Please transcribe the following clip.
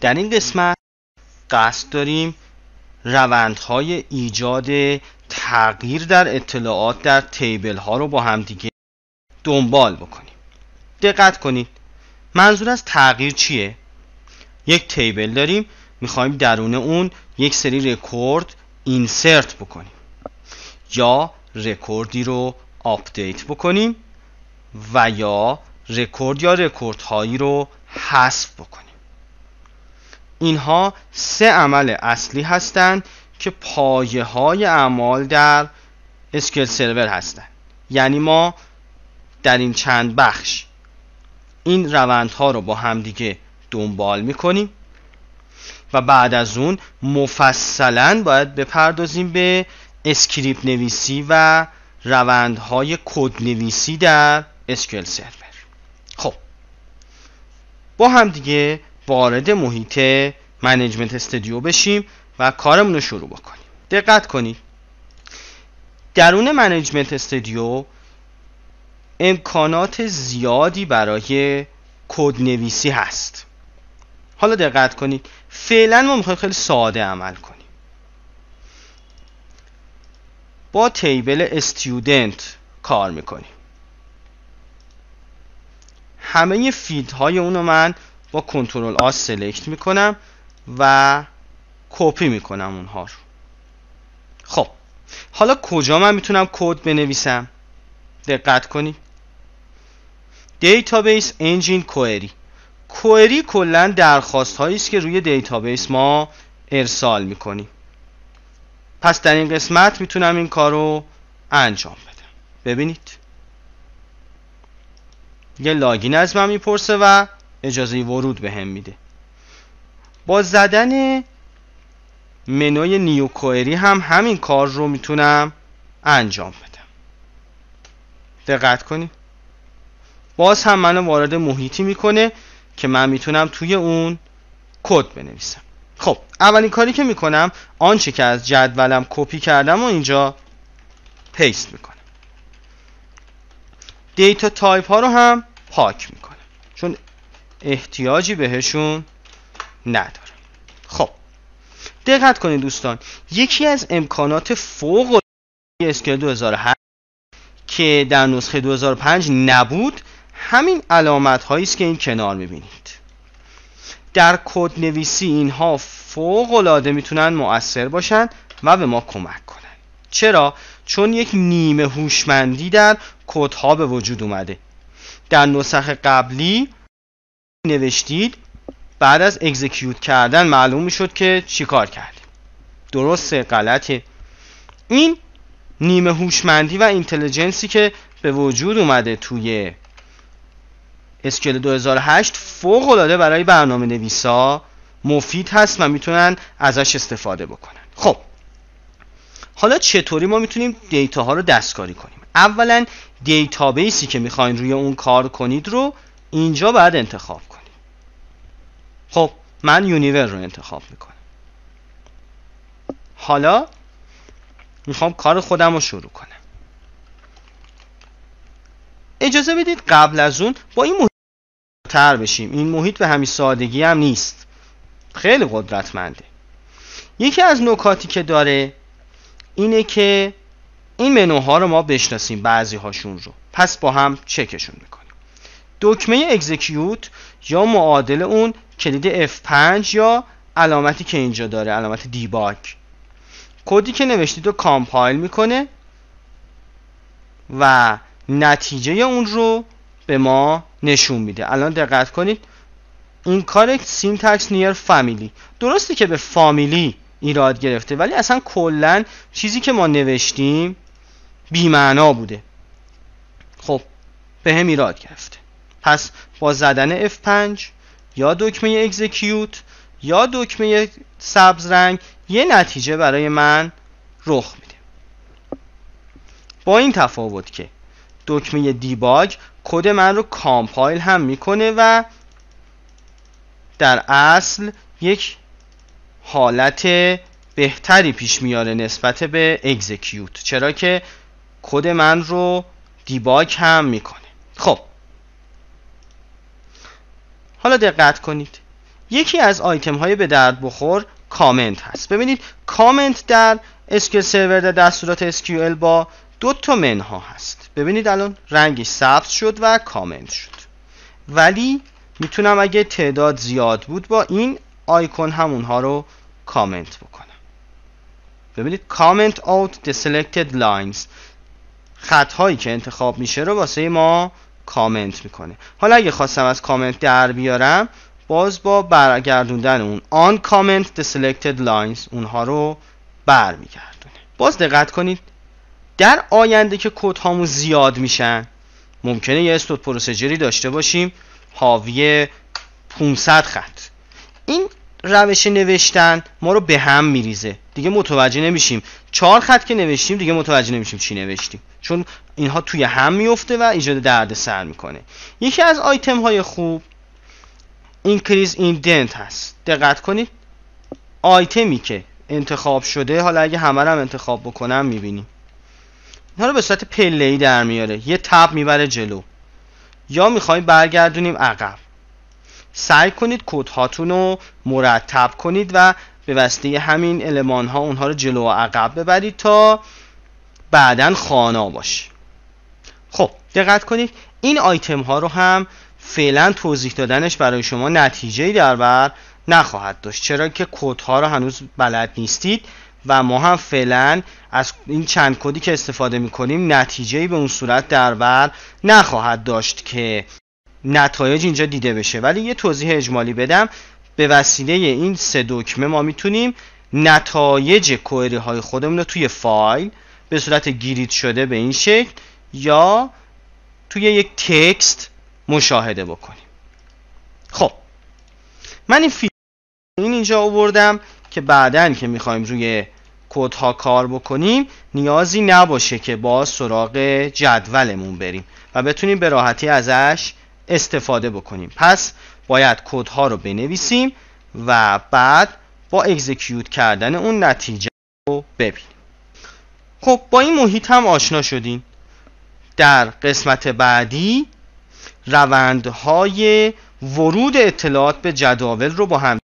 در این قسمت قصد داریم روندهای ایجاد تغییر در اطلاعات در تیبل ها رو با همدیگه دنبال بکنیم دقت کنید منظور از تغییر چیه؟ یک تیبل داریم میخوایم درون اون یک سری رکورد اینسرت بکنیم یا رکوردی رو آپدیت بکنیم و یا رکورد یا رکورد هایی رو حذف بکنیم اینها سه عمل اصلی هستند که پایه های اعمال در اسکل سرور هستند یعنی ما در این چند بخش این ها رو با همدیگه دنبال میکنیم و بعد از اون مفصلا باید بپردازیم به اسکریپت نویسی و های کود نویسی در اسکل سرور خب با دیگه وارد محیط منیجمنت استودیو بشیم و کارمون رو شروع بکنیم دقت کنید درون منیجمنت استودیو امکانات زیادی برای کد نویسی هست حالا دقت کنید فعلا ما میخوایم خیلی ساده عمل کنیم با تیبل استودنت کار میکنیم همه فیلد های اونو من با کنترل آ سلکت میکنم و کپی میکنم اونها رو خب حالا کجا من میتونم کد بنویسم دقت کنی دیتابیس انجین کوئری کوئری کلا درخواست هایی است که روی دیتابیس ما ارسال میکنیم پس در این قسمت میتونم این کار رو انجام بدم ببینید یه لاگین از من میپرسه و اجازه ورود به هم میده با زدن منوی نیوکوئری هم همین کار رو میتونم انجام بدم دقت کنید باز هم منو وارد محیطی میکنه که من میتونم توی اون کد بنویسم خب اولین کاری که میکنم آنچه که از جدولم کپی کردم و اینجا پیست میکنم دیتا تایپ ها رو هم پاک میکنم احتیاجی بهشون نداره خب دقت کنید دوستان یکی از امکانات فوق اسکیل 2008 که در نسخه 2005 نبود همین علامت هایی است که این کنار میبینید در کد نویسی اینها فوق العاده میتونن مؤثر باشن و به ما کمک کنن چرا چون یک نیمه هوشمندی در کد ها به وجود اومده در نسخه قبلی نوشتید بعد از اگزیکیوت کردن معلوم میشد که چی کار کردیم درسته غلطه این نیمه هوشمندی و اینتلیجنسی که به وجود اومده توی اسکل 2008 فوق العاده برای برنامه نویسا مفید هست و میتونن ازش استفاده بکنن خب حالا چطوری ما میتونیم دیتا ها رو دستکاری کنیم اولا دیتابیسی که میخواین روی اون کار کنید رو اینجا باید انتخاب من یونیور رو انتخاب میکنم حالا میخوام کار خودم رو شروع کنم اجازه بدید قبل از اون با این محیط تر بشیم این محیط به همین سادگی هم نیست خیلی قدرتمنده یکی از نکاتی که داره اینه که این منوها رو ما بشناسیم بعضی هاشون رو پس با هم چکشون میکنیم دکمه اگزیکیوت یا معادل اون کلید F5 یا علامتی که اینجا داره علامت دیباگ کدی که نوشتید رو کامپایل میکنه و نتیجه اون رو به ما نشون میده الان دقت کنید این کارکت سینتکس نیر فامیلی درسته که به فامیلی ایراد گرفته ولی اصلا کلا چیزی که ما نوشتیم بیمعنا بوده خب به هم ایراد گرفته پس با زدن F5 یا دکمه Execute یا دکمه سبز رنگ یه نتیجه برای من رخ میده با این تفاوت که دکمه دیباگ کد من رو کامپایل هم میکنه و در اصل یک حالت بهتری پیش میاره نسبت به Execute چرا که کد من رو دیباگ هم میکنه خب حالا دقت کنید یکی از آیتم های به درد بخور کامنت هست ببینید کامنت در SQL سرور در دستورات SQL با دو تا منها هست ببینید الان رنگش سبز شد و کامنت شد ولی میتونم اگه تعداد زیاد بود با این آیکون همونها رو کامنت بکنم ببینید کامنت out the selected lines خط هایی که انتخاب میشه رو واسه ما کامنت میکنه حالا اگه خواستم از کامنت در بیارم باز با برگردوندن اون آن کامنت the selected lines اونها رو بر برمیگردونه باز دقت کنید در آینده که کود زیاد میشن ممکنه یه استود پروسجری داشته باشیم حاوی 500 خط این روش نوشتن ما رو به هم میریزه دیگه متوجه نمیشیم چهار خط که نوشتیم دیگه متوجه نمیشیم چی نوشتیم چون اینها توی هم میفته و ایجاد دردسر میکنه یکی از آیتم های خوب اینکریز دنت هست دقت کنید آیتمی که انتخاب شده حالا اگه همه هم انتخاب بکنم میبینیم اینها رو به صورت پله ای در میاره یه تب میبره جلو یا میخوای برگردونیم عقب سعی کنید کد هاتون رو مرتب کنید و به وسیله همین المان ها اونها رو جلو و عقب ببرید تا بعدا خانا باش خب دقت کنید این آیتم ها رو هم فعلا توضیح دادنش برای شما نتیجه در بر نخواهد داشت چرا که کد ها رو هنوز بلد نیستید و ما هم فعلا از این چند کدی که استفاده میکنیم نتیجه ای به اون صورت در بر نخواهد داشت که نتایج اینجا دیده بشه ولی یه توضیح اجمالی بدم به وسیله این سه دکمه ما میتونیم نتایج کوئری های خودمون رو توی فایل به صورت گیرید شده به این شکل یا توی یک تکست مشاهده بکنیم خب من این فیلم این اینجا آوردم که بعدا که میخوایم روی کد کار بکنیم نیازی نباشه که با سراغ جدولمون بریم و بتونیم به راحتی ازش استفاده بکنیم پس باید کد رو بنویسیم و بعد با اگزیکیوت کردن اون نتیجه رو ببینیم خب با این محیط هم آشنا شدین در قسمت بعدی روندهای ورود اطلاعات به جداول رو با هم